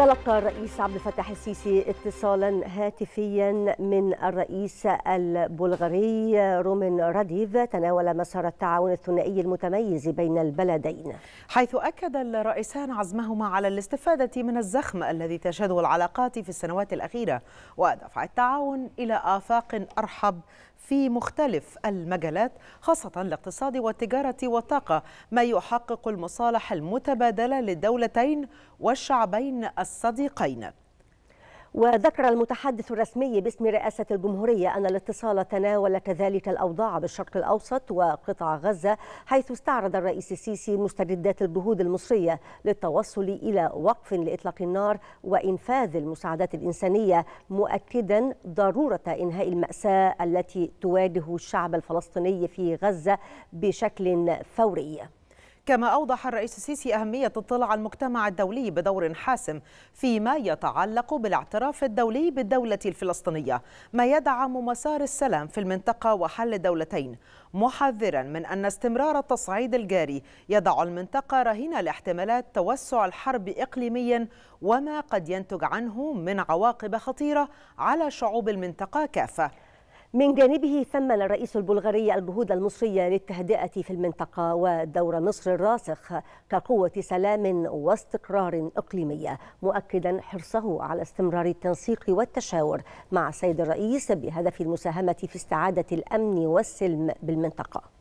تلقى الرئيس عبد الفتاح السيسي اتصالا هاتفيا من الرئيس البلغاري رومن راديف تناول مسار التعاون الثنائي المتميز بين البلدين حيث أكد الرئيسان عزمهما على الاستفادة من الزخم الذي تشهده العلاقات في السنوات الأخيرة ودفع التعاون إلى آفاق أرحب في مختلف المجالات خاصة الاقتصاد والتجارة والطاقة ما يحقق المصالح المتبادلة للدولتين والشعبين الصديقين وذكر المتحدث الرسمي باسم رئاسة الجمهورية أن الاتصال تناول كذلك الأوضاع بالشرق الأوسط وقطاع غزة حيث استعرض الرئيس السيسي مستجدات الجهود المصرية للتوصل إلى وقف لإطلاق النار وإنفاذ المساعدات الإنسانية مؤكدا ضرورة إنهاء المأساة التي تواجه الشعب الفلسطيني في غزة بشكل فوري كما أوضح الرئيس السيسي أهمية اطلاع المجتمع الدولي بدور حاسم فيما يتعلق بالاعتراف الدولي بالدولة الفلسطينية ما يدعم مسار السلام في المنطقة وحل الدولتين محذرا من أن استمرار التصعيد الجاري يضع المنطقة رهينة لاحتمالات توسع الحرب إقليميا وما قد ينتج عنه من عواقب خطيرة على شعوب المنطقة كافة من جانبه ثمن الرئيس البلغاري الجهود المصرية للتهدئة في المنطقة ودور مصر الراسخ كقوة سلام واستقرار إقليمية مؤكدا حرصه على استمرار التنسيق والتشاور مع السيد الرئيس بهدف المساهمة في استعادة الأمن والسلم بالمنطقة